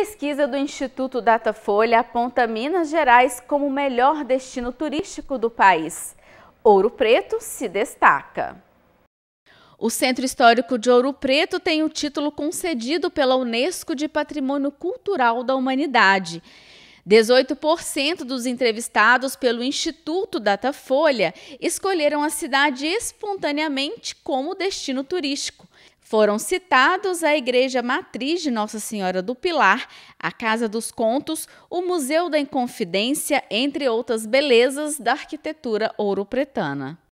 Pesquisa do Instituto Datafolha aponta Minas Gerais como o melhor destino turístico do país. Ouro Preto se destaca. O Centro Histórico de Ouro Preto tem o título concedido pela Unesco de Patrimônio Cultural da Humanidade 18% dos entrevistados pelo Instituto Datafolha escolheram a cidade espontaneamente como destino turístico. Foram citados a Igreja Matriz de Nossa Senhora do Pilar, a Casa dos Contos, o Museu da Inconfidência, entre outras belezas da arquitetura ouro-pretana.